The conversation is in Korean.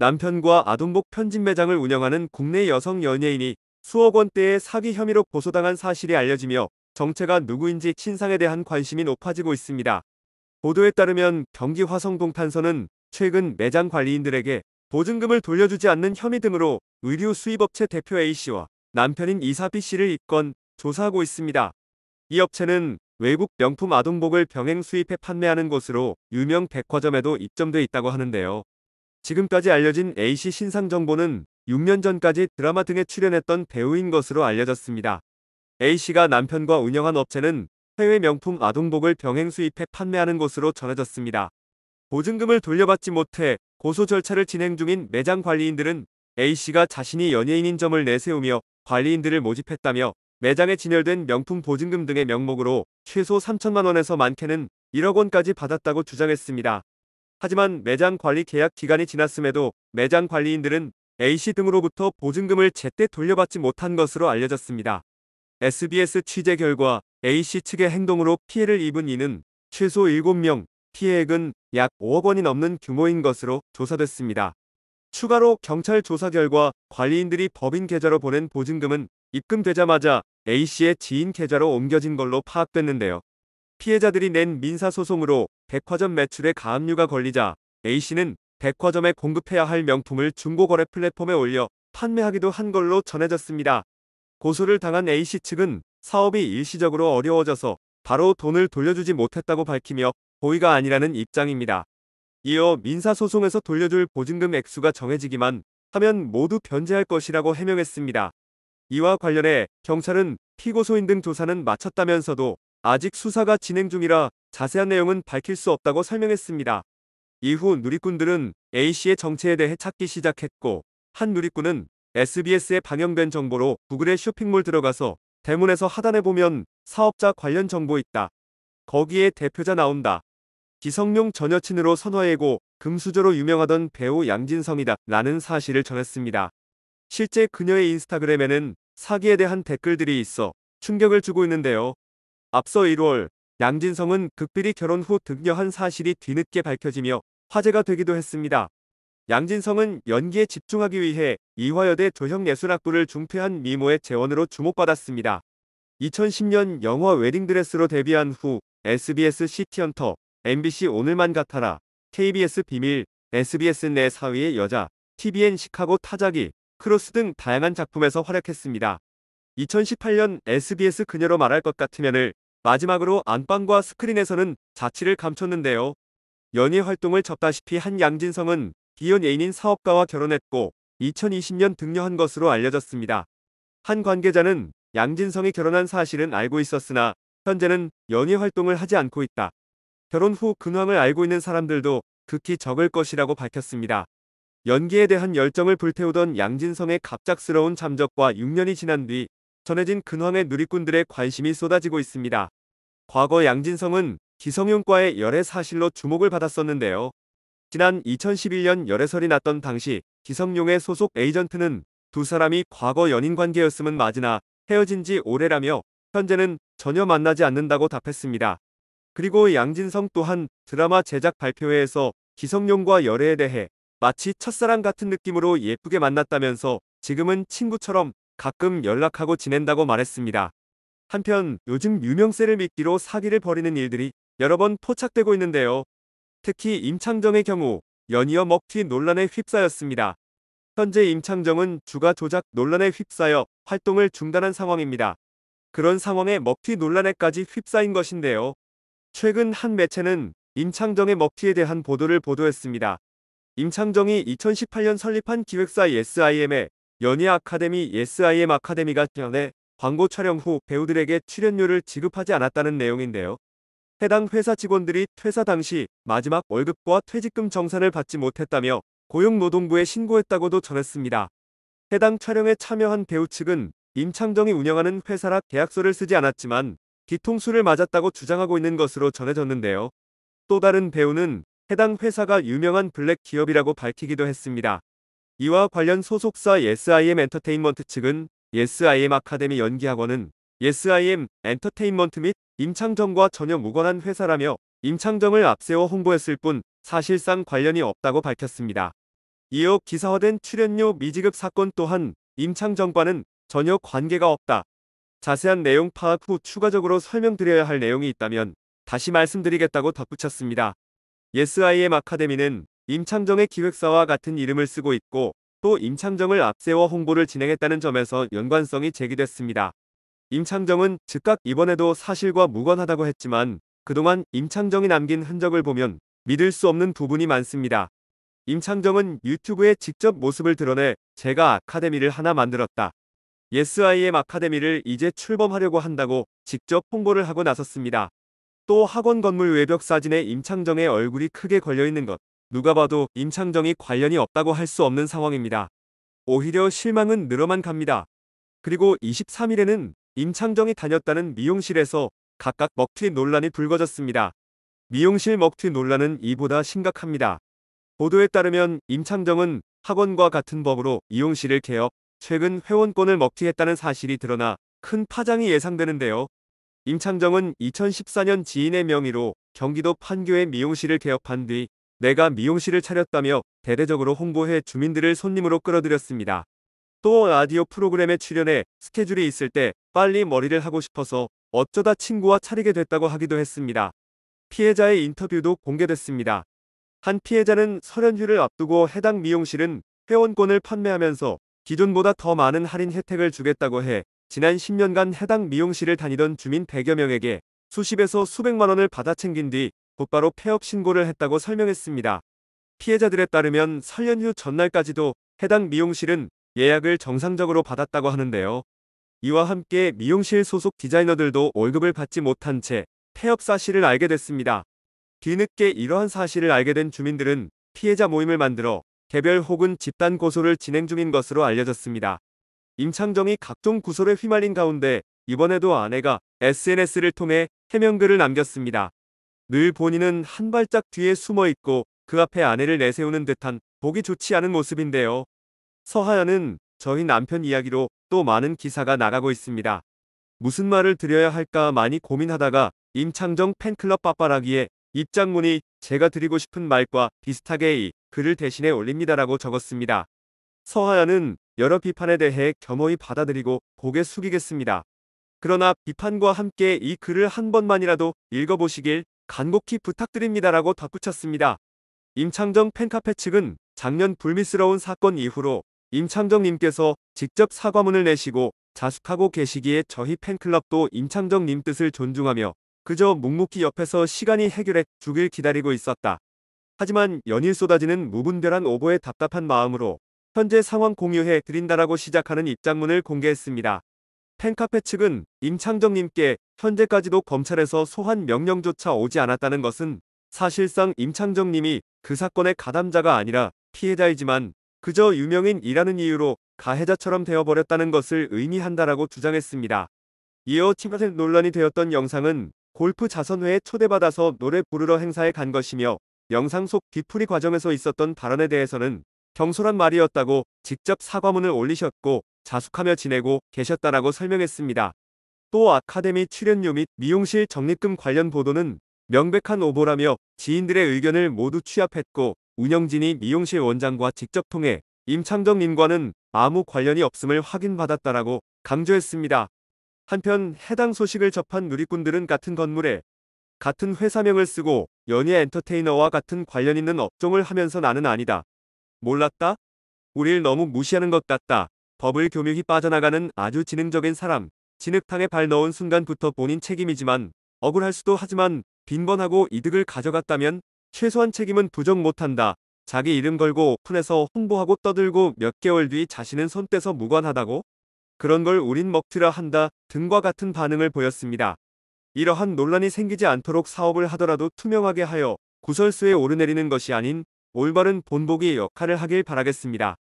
남편과 아동복 편집 매장을 운영하는 국내 여성 연예인이 수억 원대의 사기 혐의로 고소당한 사실이 알려지며 정체가 누구인지 신상에 대한 관심이 높아지고 있습니다. 보도에 따르면 경기 화성동탄서는 최근 매장 관리인들에게 보증금을 돌려주지 않는 혐의 등으로 의류 수입업체 대표 A씨와 남편인 이사 B씨를 입건 조사하고 있습니다. 이 업체는 외국 명품 아동복을 병행 수입해 판매하는 곳으로 유명 백화점에도 입점돼 있다고 하는데요. 지금까지 알려진 A씨 신상 정보는 6년 전까지 드라마 등에 출연했던 배우인 것으로 알려졌습니다. A씨가 남편과 운영한 업체는 해외 명품 아동복을 병행 수입해 판매하는 것으로 전해졌습니다. 보증금을 돌려받지 못해 고소 절차를 진행 중인 매장 관리인들은 A씨가 자신이 연예인인 점을 내세우며 관리인들을 모집했다며 매장에 진열된 명품 보증금 등의 명목으로 최소 3천만원에서 많게는 1억원까지 받았다고 주장했습니다. 하지만 매장 관리 계약 기간이 지났음에도 매장 관리인들은 A씨 등으로부터 보증금을 제때 돌려받지 못한 것으로 알려졌습니다. SBS 취재 결과 A씨 측의 행동으로 피해를 입은 이는 최소 7명, 피해액은 약 5억 원이 넘는 규모인 것으로 조사됐습니다. 추가로 경찰 조사 결과 관리인들이 법인 계좌로 보낸 보증금은 입금되자마자 A씨의 지인 계좌로 옮겨진 걸로 파악됐는데요. 피해자들이 낸 민사소송으로 백화점 매출에 가압류가 걸리자 A씨는 백화점에 공급해야 할 명품을 중고거래 플랫폼에 올려 판매하기도 한 걸로 전해졌습니다. 고소를 당한 A씨 측은 사업이 일시적으로 어려워져서 바로 돈을 돌려주지 못했다고 밝히며 고의가 아니라는 입장입니다. 이어 민사소송에서 돌려줄 보증금 액수가 정해지기만 하면 모두 변제할 것이라고 해명했습니다. 이와 관련해 경찰은 피고소인 등 조사는 마쳤다면서도 아직 수사가 진행 중이라 자세한 내용은 밝힐 수 없다고 설명했습니다. 이후 누리꾼들은 A씨의 정체에 대해 찾기 시작했고 한 누리꾼은 SBS에 방영된 정보로 구글의 쇼핑몰 들어가서 대문에서 하단에 보면 사업자 관련 정보 있다. 거기에 대표자 나온다. 기성용 전 여친으로 선화예고 금수저로 유명하던 배우 양진성이다 라는 사실을 전했습니다. 실제 그녀의 인스타그램에는 사기에 대한 댓글들이 있어 충격을 주고 있는데요. 앞서 1월 양진성은 극비리 결혼 후 득려한 사실이 뒤늦게 밝혀지며 화제가 되기도 했습니다. 양진성은 연기에 집중하기 위해 이화여대 조형예술학부를 중퇴한 미모의 재원으로 주목받았습니다. 2010년 영화 웨딩드레스로 데뷔한 후 SBS 시티헌터, MBC 오늘만 같아라, KBS 비밀, SBS 내 사위의 여자, TVN 시카고 타자기, 크로스 등 다양한 작품에서 활약했습니다. 2018년 SBS 그녀로 말할 것 같으면을 마지막으로 안방과 스크린에서는 자취를 감췄는데요. 연예 활동을 접다시피 한 양진성은 기혼 애인인 사업가와 결혼했고 2020년 등려한 것으로 알려졌습니다. 한 관계자는 양진성이 결혼한 사실은 알고 있었으나 현재는 연예 활동을 하지 않고 있다. 결혼 후 근황을 알고 있는 사람들도 극히 적을 것이라고 밝혔습니다. 연기에 대한 열정을 불태우던 양진성의 갑작스러운 잠적과 6년이 지난 뒤 전해진 근황에 누리꾼들의 관심이 쏟아지고 있습니다. 과거 양진성은 기성용과의 열애 사실로 주목을 받았었는데요. 지난 2011년 열애설이 났던 당시 기성용의 소속 에이전트는 두 사람이 과거 연인 관계였음은 맞으나 헤어진 지 오래라며 현재는 전혀 만나지 않는다고 답했습니다. 그리고 양진성 또한 드라마 제작 발표회에서 기성용과 열애에 대해 마치 첫사랑 같은 느낌으로 예쁘게 만났다면서 지금은 친구처럼 가끔 연락하고 지낸다고 말했습니다. 한편 요즘 유명세를 믿기로 사기를 벌이는 일들이 여러 번 포착되고 있는데요. 특히 임창정의 경우 연이어 먹튀 논란에 휩싸였습니다. 현재 임창정은 주가 조작 논란에 휩싸여 활동을 중단한 상황입니다. 그런 상황에 먹튀 논란에까지 휩싸인 것인데요. 최근 한 매체는 임창정의 먹튀에 대한 보도를 보도했습니다. 임창정이 2018년 설립한 기획사 s i m 에 연희 아카데미 예스아이 아카데미가 전에 광고 촬영 후 배우들에게 출연료를 지급하지 않았다는 내용인데요. 해당 회사 직원들이 퇴사 당시 마지막 월급과 퇴직금 정산을 받지 못했다며 고용노동부에 신고했다고도 전했습니다. 해당 촬영에 참여한 배우 측은 임창정이 운영하는 회사라 계약서를 쓰지 않았지만 뒤통수를 맞았다고 주장하고 있는 것으로 전해졌는데요. 또 다른 배우는 해당 회사가 유명한 블랙 기업이라고 밝히기도 했습니다. 이와 관련 소속사 s i 아이 엔터테인먼트 측은 s i 아이엠 아카데미 연기학원은 s i 아이 엔터테인먼트 및 임창정과 전혀 무관한 회사라며 임창정을 앞세워 홍보했을 뿐 사실상 관련이 없다고 밝혔습니다. 이어 기사화된 출연료 미지급 사건 또한 임창정과는 전혀 관계가 없다. 자세한 내용 파악 후 추가적으로 설명드려야 할 내용이 있다면 다시 말씀드리겠다고 덧붙였습니다. s i 아이엠 아카데미는 임창정의 기획사와 같은 이름을 쓰고 있고 또 임창정을 앞세워 홍보를 진행했다는 점에서 연관성이 제기됐습니다. 임창정은 즉각 이번에도 사실과 무관하다고 했지만 그동안 임창정이 남긴 흔적을 보면 믿을 수 없는 부분이 많습니다. 임창정은 유튜브에 직접 모습을 드러내 제가 아카데미를 하나 만들었다. y e s i 엠 아카데미를 이제 출범하려고 한다고 직접 홍보를 하고 나섰습니다. 또 학원 건물 외벽 사진에 임창정의 얼굴이 크게 걸려있는 것. 누가 봐도 임창정이 관련이 없다고 할 수 없는 상황입니다. 오히려 실망은 늘어만 갑니다. 그리고 23일에는 임창정이 다녔다는 미용실에서 각각 먹튀 논란이 불거졌습니다. 미용실 먹튀 논란은 이보다 심각합니다. 보도에 따르면 임창정은 학원과 같은 법으로 미용실을 개업, 최근 회원권을 먹튀했다는 사실이 드러나 큰 파장이 예상되는데요. 임창정은 2014년 지인의 명의로 경기도 판교의 미용실을 개업한 뒤 내가 미용실을 차렸다며 대대적으로 홍보해 주민들을 손님으로 끌어들였습니다. 또 라디오 프로그램에 출연해 스케줄이 있을 때 빨리 머리를 하고 싶어서 어쩌다 친구와 차리게 됐다고 하기도 했습니다. 피해자의 인터뷰도 공개됐습니다. 한 피해자는 설현휴를 앞두고 해당 미용실은 회원권을 판매하면서 기존보다 더 많은 할인 혜택을 주겠다고 해 지난 10년간 해당 미용실을 다니던 주민 100여 명에게 수십에서 수백만 원을 받아 챙긴 뒤 곧바로 폐업 신고를 했다고 설명했습니다. 피해자들에 따르면 설 연휴 전날까지도 해당 미용실은 예약을 정상적으로 받았다고 하는데요. 이와 함께 미용실 소속 디자이너들도 월급을 받지 못한 채 폐업 사실을 알게 됐습니다. 뒤늦게 이러한 사실을 알게 된 주민들은 피해자 모임을 만들어 개별 혹은 집단 고소를 진행 중인 것으로 알려졌습니다. 임창정이 각종 구설에 휘말린 가운데 이번에도 아내가 SNS를 통해 해명글을 남겼습니다. 늘 본인은 한 발짝 뒤에 숨어 있고 그 앞에 아내를 내세우는 듯한 보기 좋지 않은 모습인데요. 서하연은 저희 남편 이야기로 또 많은 기사가 나가고 있습니다. 무슨 말을 드려야 할까 많이 고민하다가 임창정 팬클럽 빠빠라기에 입장문이 제가 드리고 싶은 말과 비슷하게 이 글을 대신해 올립니다라고 적었습니다. 서하연은 여러 비판에 대해 겸허히 받아들이고 고개 숙이겠습니다. 그러나 비판과 함께 이 글을 한 번만이라도 읽어보시길 간곡히 부탁드립니다라고 덧붙였습니다. 임창정 팬카페 측은 작년 불미스러운 사건 이후로 임창정님께서 직접 사과문을 내시고 자숙하고 계시기에 저희 팬클럽도 임창정님 뜻을 존중하며 그저 묵묵히 옆에서 시간이 해결해 죽길 기다리고 있었다. 하지만 연일 쏟아지는 무분별한 오보에 답답한 마음으로 현재 상황 공유해 드린다라고 시작하는 입장문을 공개했습니다. 팬카페 측은 임창정님께 현재까지도 검찰에서 소환 명령조차 오지 않았다는 것은 사실상 임창정님이 그 사건의 가담자가 아니라 피해자이지만 그저 유명인이라는 이유로 가해자처럼 되어버렸다는 것을 의미한다라고 주장했습니다. 이어 침팬 논란이 되었던 영상은 골프 자선회에 초대받아서 노래 부르러 행사에 간 것이며 영상 속 뒤풀이 과정에서 있었던 발언에 대해서는 경솔한 말이었다고 직접 사과문을 올리셨고 자숙하며 지내고 계셨다라고 설명했습니다. 또 아카데미 출연료 및 미용실 적립금 관련 보도는 명백한 오보라며 지인들의 의견을 모두 취합했고 운영진이 미용실 원장과 직접 통해 임창정님과는 아무 관련이 없음을 확인받았다라고 강조했습니다. 한편 해당 소식을 접한 누리꾼들은 같은 건물에 같은 회사명을 쓰고 연예 엔터테이너와 같은 관련 있는 업종을 하면서 나는 아니다. 몰랐다? 우릴 너무 무시하는 것 같다. 법을 교묘히 빠져나가는 아주 지능적인 사람, 진흙탕에 발 넣은 순간부터 본인 책임이지만 억울할 수도 하지만 빈번하고 이득을 가져갔다면 최소한 책임은 부정 못한다. 자기 이름 걸고 오픈해서 홍보하고 떠들고 몇 개월 뒤 자신은 손떼서 무관하다고? 그런 걸 우린 먹튀라 한다 등과 같은 반응을 보였습니다. 이러한 논란이 생기지 않도록 사업을 하더라도 투명하게 하여 구설수에 오르내리는 것이 아닌 올바른 본보기 역할을 하길 바라겠습니다.